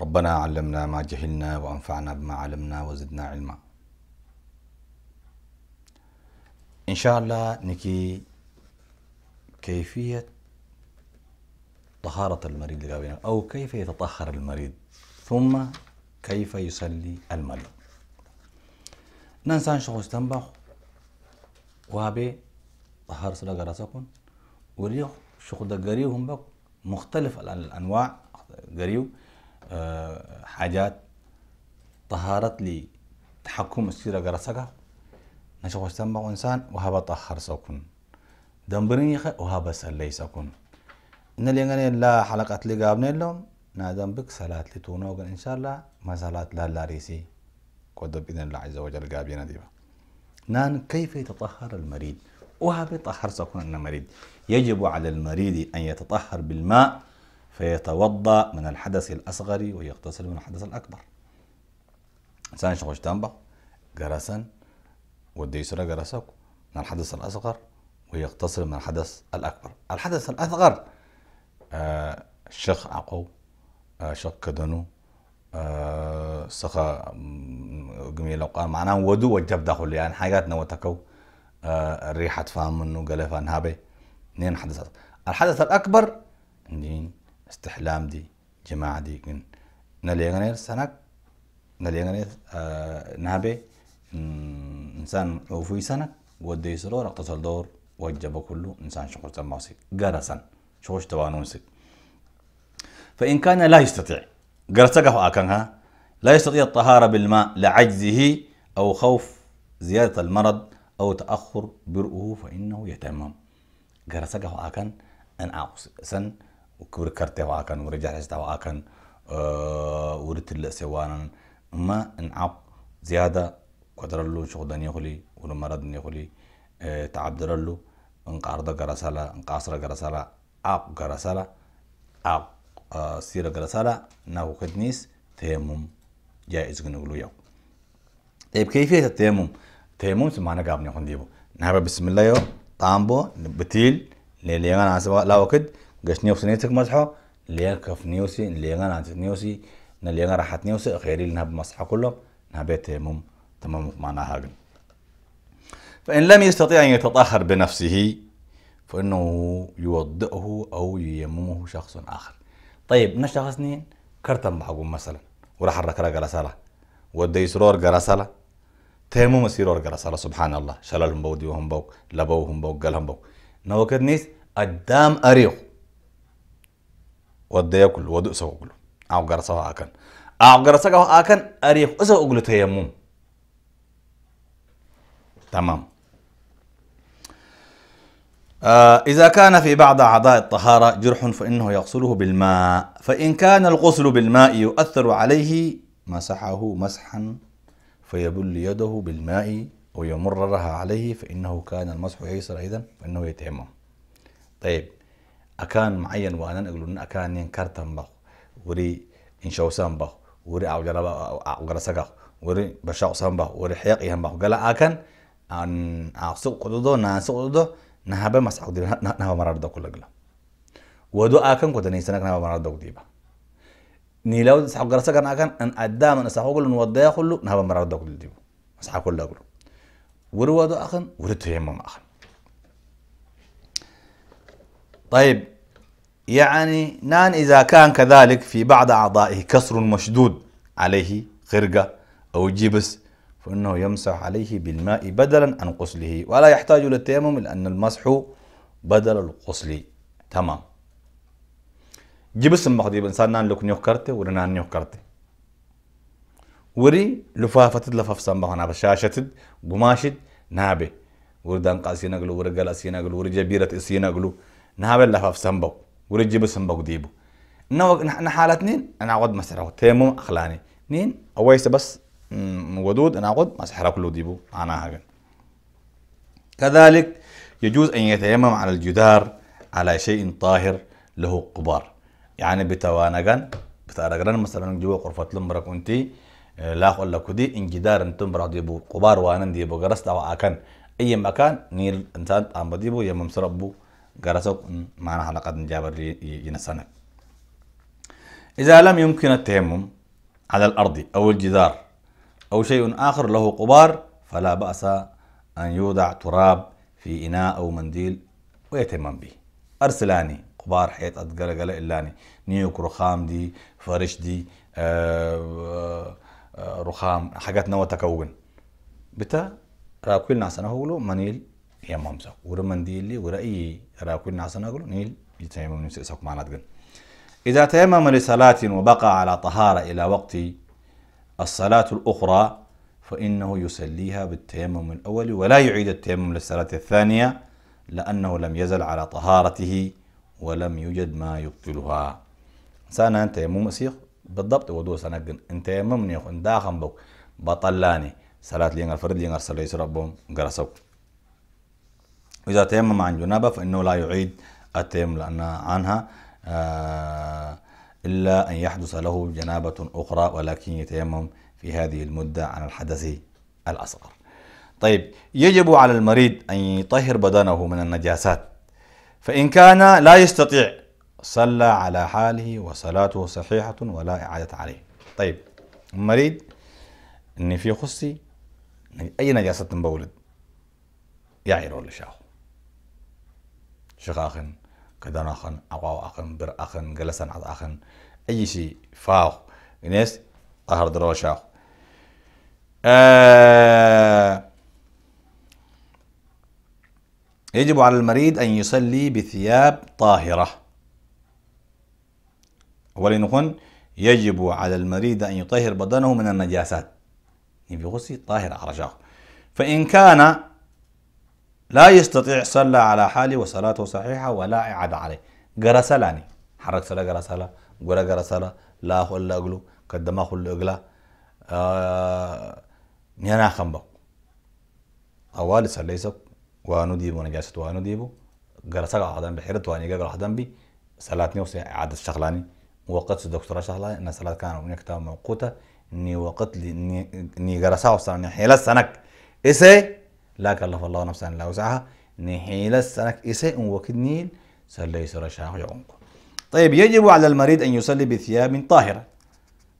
ربنا علمنا ما جهلنا وأنفعنا بما علمنا وزدنا علما إن شاء الله نكي كيفية طهارة المريض أو كيف يتطهر المريض ثم كيف يصلي المريض ننسان شخص تنبخ وابي طهر صلاة راسكم وريخ شخص قريبهم بك مختلف الأنواع قريب حاجات طهارت لي تحكم السيرة قرصقة نشوف سما وإنسان وهذا طهر سكون دمبرين يخ وهذا ليس سكون إن اللي لا حلقة لي قابلنا لهم نادم بك صلاة لتونوغ إن شاء الله ما صلاة لا لا ريسي قد بإذن الله عز وجل قابلنا ديبا نان كيف يتطهر المريض وهذا طهر سكون مريض يجب على المريض أن يتطهر بالماء فيتوضأ من الحدث الأصغر ويغتسل من الحدث الأكبر سان شغل تنبه جرسا ودي يسرى جرسك من الحدث الأصغر ويغتسل من الحدث الأكبر الحدث الأصغر آه شق عقو آه شق كدنو آه سخا جميل وقال معناه ودو وجب داخل يعني حاجاتنا وتكو آه ريحه تفهم منه هابي نين حدث الحدث الأكبر نين استحلام دي جماعة دي كن نليغنير سنك نليغنير آه، نهبي إنسان اوفي سنك ودي سرور اقتصال دور وجب كله إنسان شخص تماسي قرسا شخص توانونسي فإن كان لا يستطيع قرسقه أكنها لا يستطيع الطهارة بالماء لعجزه أو خوف زيادة المرض أو تأخر برؤه فإنه يتمم هو أكن أن أعصي سن وكبر كرتة واكن ورجع حستا واكن أه ورتل سوانا ما انعب زيادة قدر خلي شغدان يخلي ولمرض يخلي أه تعبدرلو انقارض قرسالة انقاصر قرسالة عق عب عق عب آه، سيرة قرسالة ناو خدنيس تيمم جائز نقولو يو طيب كيفية التيمم تيمم سمعنا قابني خنديبو نحب بسم الله يو طامبو بتيل ليليان عسبا لا وقت قش نيوس نيتك مسحو ليان كف نيوسي ليان نات نيوسي انا راحت نيوسي غيري لنا بمسحة كله نبيت مم تمام معنا هاجن فإن لم يستطيع أن يتطهر بنفسه فإنه يوضئه أو ييممه شخص آخر طيب نشخص اثنين كرتم بحقوم مثلا وراح الركرة جلسالة ودي سرور جلسالة تيمم سرور جلسالة سبحان الله شلالهم بودي وهم بوك لبوهم بوك قالهم بوك نوكد نيس قدام أريق وديكل ودو سوغل او غرسا اكن او غرسا اكن اريف أقول تيمم تمام إذا كان في بعض أعضاء الطهارة جرح فإنه يغسله بالماء فإن كان الغسل بالماء يؤثر عليه مسحه مسحا فيبل يده بالماء ويمررها عليه فإنه كان المسح ييسر أيضا فإنه يتيمم طيب akaan macayan waanan egluna akaanien kartan baq weri inshawsan baq weri acgarasagaq weri bashaqsan baq weri xeeqihan baq gala akan an aqsu qududo naansi qududo nahabe masaqdi nahaba mararda kulagla wadu akan kudanaysanak nahaba mararda kudiba niilaw saqgarasagan akan an addaman asaqogul nuwadaya kullu nahaba mararda kudibu masaqollaglu weri wadu akan weri tuyemam akan طيب يعني نان إذا كان كذلك في بعض أعضائه كسر مشدود عليه خرقة أو جبس فإنه يمسح عليه بالماء بدلا عن قسله ولا يحتاج إلى التيمم لأن المسح بدل القسل تمام جبس مخدي إنسان نان لك نيو ورنان نيو كرتي وري لفافة لفاف هنا بشاشة قماشة نابه وردان قاسي نقلو ورقال أسي نقلو ورجبيرة أسي نقلو نهابل لفاف سنبو ورجب سنبو ديبو نو نحن نحالة نين أنا عقد مسحره تيمم أخلاني نين أويس بس ودود أنا عقد مسحره كله ديبو أنا هاجن كذلك يجوز أن يتيمم على الجدار على شيء طاهر له قبار يعني بتوانجن بتارجن مثلا جوا غرفة لمبرك أنتي آه، لا أقول لك دي إن جدار أنتم برا ديبو قبار وأنا ديبو جرست أو أكن أي مكان نيل إنسان عم بديبو يمم سربو قرصوك معنا حلقة جابر ينسنك إذا لم يمكن التيمم على الأرض أو الجدار أو شيء آخر له قبار فلا بأس أن يوضع تراب في إناء أو منديل ويتيمم به أرسلاني قبار حيث أتقلقل إلاني نيوك رخام دي فرش دي آه آه رخام حاجات نوى تكون بتا راكل ناس أنا هقوله منيل يمامسا ورمندي اللي ورأي راكو عسنا يقولون نيل يتيمم نسيسك معنات جن إذا تيمم لصلاة وبقى على طهارة إلى وقت الصلاة الأخرى فإنه يسليها بالتيمم الأول ولا يعيد التيمم للصلاة الثانية لأنه لم يزل على طهارته ولم يوجد ما يبطلها سانا يا مسيخ بالضبط ودو سنقن انت يا يممني ان داخم بك بطلاني صلاة لينغر فرد لينغر صلى يسربهم قرصوك وإذا تيمم عن جنابة فإنه لا يعيد التيمم لأن عنها آه، إلا أن يحدث له جنابة أخرى ولكن يتيمم في هذه المدة عن الحدث الأصغر طيب يجب على المريض أن يطهر بدنه من النجاسات فإن كان لا يستطيع صلى على حاله وصلاته صحيحة ولا إعادة عليه طيب المريض إن في خصي أي نجاسة بولد يعير ولا شاهو شيخ أخ كدان أخ أقاو أخ بر اخن جلسا عض اخن أي شيء فاو ناس ظهر دروش آه يجب على المريض أن يصلي بثياب طاهرة ولنكن يجب على المريض أن يطهر بدنه من النجاسات يبي غسل طاهر عرجاه فإن كان لا يستطيع صلى على حاله وصلاته صحيحة ولا إعادة عليه قرا سلاني حرك سلا قرا سلا قرا قرا سلا لا خل أقلو قد ما خل أقلا آه نيانا خنبو أول سليسك وانو ديبو نجاسة وانو ديبو قرا سلا حدن بحيرة واني قرا حدن بي سلاتني وسي إعادة الشغلاني وقت الدكتورة شغلاني أن سلات كان كتاب موقوتة ني وقت ني قرا ساو وصلني حيلة سنك إسي لا كلف الله نفسا الا وسعها نحيل السنك إساء نيل سلي سرشاه يعمق طيب يجب على المريض أن يصلي بثياب طاهرة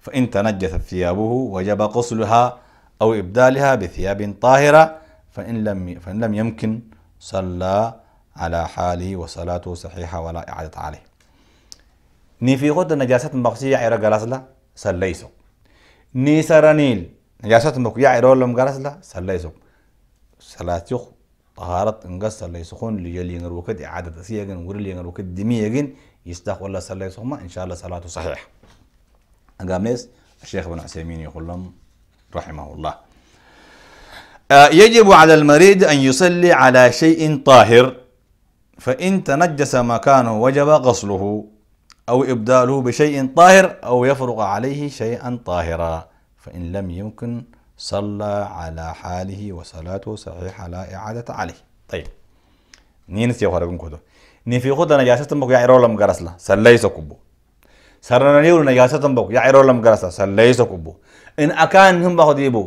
فإن تنجست ثيابه وجب غسلها أو إبدالها بثياب طاهرة فإن لم فإن لم يمكن صلى على حاله وصلاته صحيحة ولا إعادة عليه ني في غد نجاسة مقصية عيرا جلسلا سليسو ني سرانيل نجاسة مقصية عيرا لم سليسو سلاتيخ طهارت انقص اللي يسخون ينقر الوقت إعادة أسيجن ورلين دمي دميجن يستخ والله صلى الله يسخون إن شاء الله صلاته صحيح أقام ناس الشيخ بن عسيمين يقول لهم رحمه الله آه، يجب على المريض أن يصلي على شيء طاهر فإن تنجس مكانه وجب غسله أو إبداله بشيء طاهر أو يفرغ عليه شيئا طاهرا فإن لم يمكن صلى على حاله وصلاته صحيحة لا إعادة عليه طيب نينس يا خارجون كده نفي خد نجاسة تنبك يا إيرولم جرسلا سليس كبو سرنانيو نجاسة تنبك يا إيرولم غرسلا سليس كبو إن أكان هم بخديبو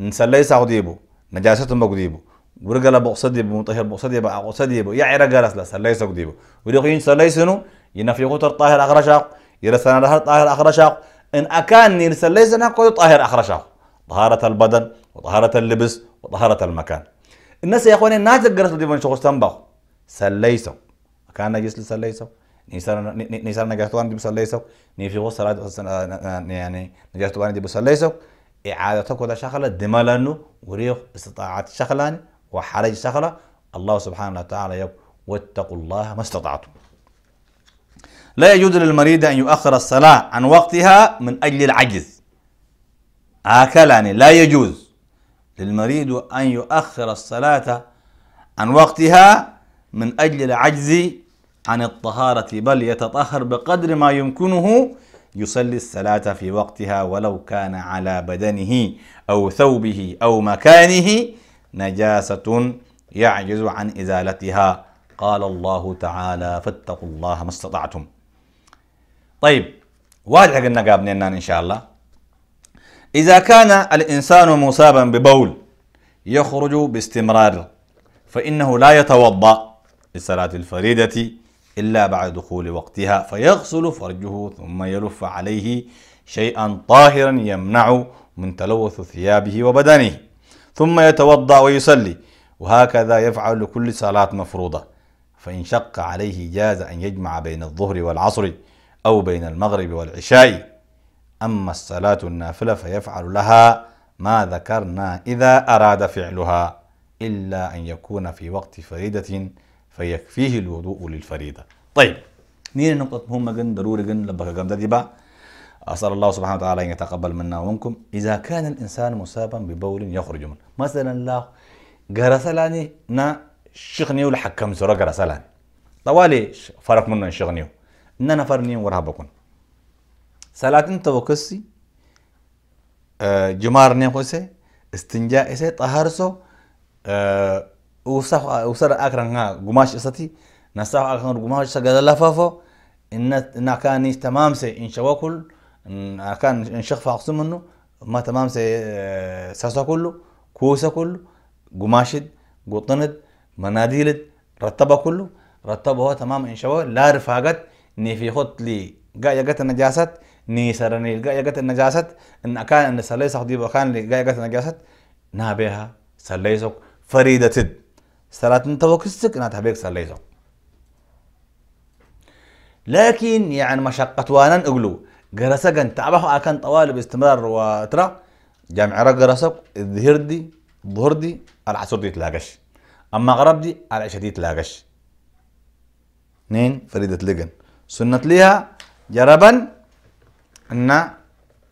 نسليس خديبو نجاسة تنبك ديبو ورجلا بقصدي بمطهر بقصدي بقصدي بو يا عيرا غرسلا سليس كديبو وريقين سليسنو ينفي خد طاهر أخرشاق يرسنا طاهر أخرشاق إن أكان نسليسنا كده طاهر أخرشاق وطهارة البدن وطهارة اللبس وطهارة المكان الناس يا اخواني الناس قررت ديفون من شغل تنبغ سليسو مكان نجس لسليسو نيسان نجاحت عندي دي بسليسو ني في وصل يعني نجاحت عندي دي بسليسو إعادتك ودا شغلة دمالانو وريخ استطاعات شغلاني وحرج شخلا الله سبحانه وتعالى يب واتقوا الله ما استطعتم لا يجوز للمريض أن يؤخر الصلاة عن وقتها من أجل العجز آكل يعني لا يجوز للمريض أن يؤخر الصلاة عن وقتها من أجل العجز عن الطهارة بل يتطهر بقدر ما يمكنه يصلي الصلاة في وقتها ولو كان على بدنه أو ثوبه أو مكانه نجاسة يعجز عن إزالتها قال الله تعالى فاتقوا الله ما استطعتم طيب واضح قلنا قابلنا إن شاء الله إذا كان الإنسان مصابا ببول يخرج باستمرار فإنه لا يتوضأ لصلاة الفريدة إلا بعد دخول وقتها فيغسل فرجه ثم يلف عليه شيئا طاهرا يمنع من تلوث ثيابه وبدنه ثم يتوضأ ويصلي وهكذا يفعل كل صلاة مفروضة فإن شق عليه جاز أن يجمع بين الظهر والعصر أو بين المغرب والعشاء أما الصلاة النافلة فيفعل لها ما ذكرنا إذا أراد فعلها إلا أن يكون في وقت فريدة فيكفيه الوضوء للفريدة طيب نيجي نقطة مهمة جدا ضروري جدا لبقى جامدة دي أسأل الله سبحانه وتعالى أن يتقبل منا ومنكم إذا كان الإنسان مصابا ببول يخرج منه مثلا لا جرسلاني نا شغنيو لحكم سورة جرسلاني طوالي فرق منه شغنيو إننا فرنيو ورهبكم سالات انت وكسي آه جمار نيقوسي استنجا اسي طهرسو آه وصف وصر اكرنها قماش اساتي نصح اكرن قماش سجد لفافو ان ان كان تمام سي ان شواكل ان كان ان شخف اقسم منه ما تمام سي آه ساسا كله كوسا كله قماشد قطند مناديلد رتبه كله رتبه هو تمام ان شواء لا رفاقت ني في خط لي قا يقت النجاسات نيسرني جت النجاسة إن أكان إن بخان لي وكان جت النجاسة نابها سليسك فريدة تد وكسك أنا نتحبيك سليسك لكن يعني مشقة وانا أقوله جرسك أنت عبه أكان طوال باستمرار وترى جامع رق جرسك الظهر دي الظهر دي العصر دي تلاقش أما غرب دي العشاء دي تلاقش نين فريدة لجن سنة ليها جربا أن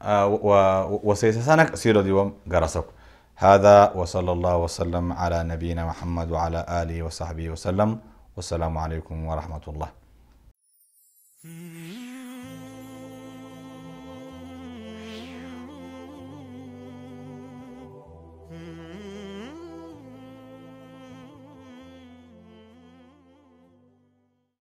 آه، وسيسسنك سيرو ديوم قرصك هذا وصلى الله وسلم على نبينا محمد وعلى آله وصحبه وسلم والسلام عليكم ورحمة الله